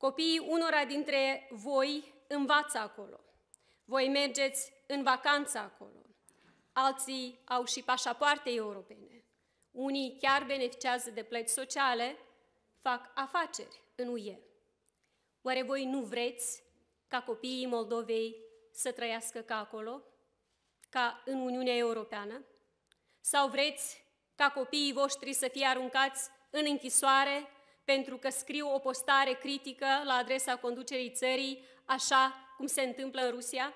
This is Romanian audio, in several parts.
Copiii unora dintre voi învață acolo. Voi mergeți în vacanță acolo. Alții au și pașapoarte europene. Unii chiar beneficiază de plăți sociale, fac afaceri în UE. Oare voi nu vreți ca copiii Moldovei să trăiască ca acolo, ca în Uniunea Europeană? Sau vreți ca copiii voștri să fie aruncați în închisoare pentru că scriu o postare critică la adresa conducerii țării, așa cum se întâmplă în Rusia?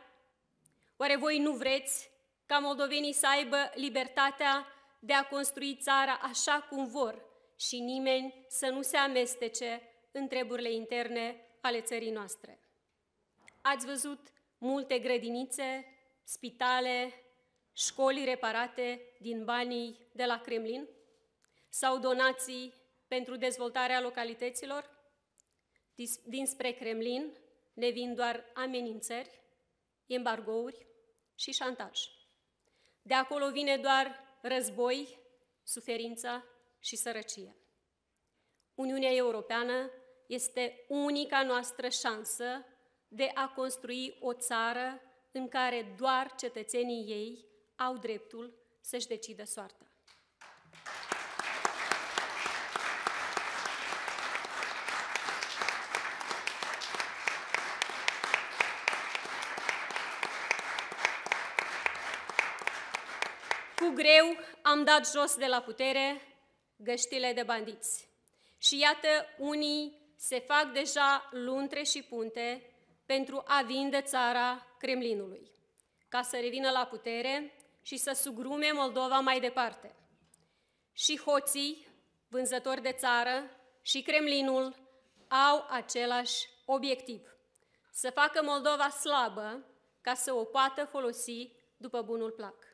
Oare voi nu vreți ca moldovenii să aibă libertatea de a construi țara așa cum vor și nimeni să nu se amestece în treburile interne ale țării noastre? Ați văzut multe grădinițe, spitale, școli reparate din banii de la Kremlin? Sau donații pentru dezvoltarea localităților? Dinspre Kremlin ne vin doar amenințări, embargouri și șantaj. De acolo vine doar război, suferință și sărăcie. Uniunea Europeană este unica noastră șansă de a construi o țară în care doar cetățenii ei au dreptul să-și decidă soarta. Cu greu am dat jos de la putere găștile de bandiți. Și iată, unii se fac deja luntre și punte pentru a vinde țara Kremlinului, ca să revină la putere și să sugrume Moldova mai departe. Și hoții, vânzători de țară, și Kremlinul au același obiectiv, să facă Moldova slabă ca să o poată folosi după bunul plac.